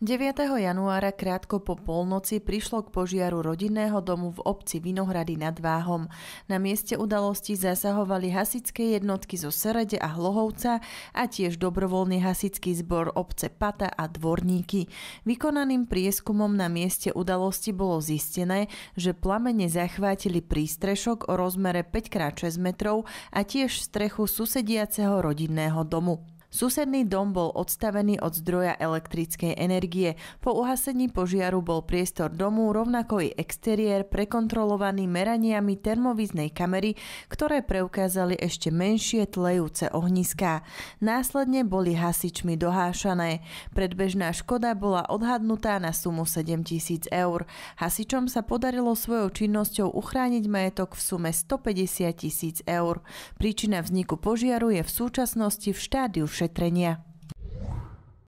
9. januára krátko po polnoci prišlo k požiaru rodinného domu v obci Vinohrady nad Váhom. Na mieste udalosti zasahovali hasičské jednotky zo Serede a Hlohovca a tiež dobrovoľný hasický zbor obce Pata a Dvorníky. Vykonaným prieskumom na mieste udalosti bolo zistené, že plamene zachvátili prístrešok o rozmere 5x6 metrov a tiež strechu susediaceho rodinného domu. Susedný dom bol odstavený od zdroja elektrickej energie. Po uhasení požiaru bol priestor domu, rovnako i exteriér, prekontrolovaný meraniami termovíznej kamery, ktoré preukázali ešte menšie tlejúce ohniská. Následne boli hasičmi dohášané. Predbežná škoda bola odhadnutá na sumu 7 tisíc eur. Hasičom sa podarilo svojou činnosťou uchrániť majetok v sume 150 tisíc eur. Príčina vzniku požiaru je v súčasnosti v štádiu šetrenia.